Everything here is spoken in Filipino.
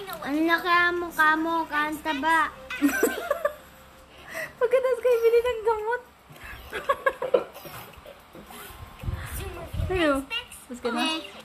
Ang laki ang mukha mo, kanta ba? Pagkatas kayo bili ng gamot. Ayun, mas ka na.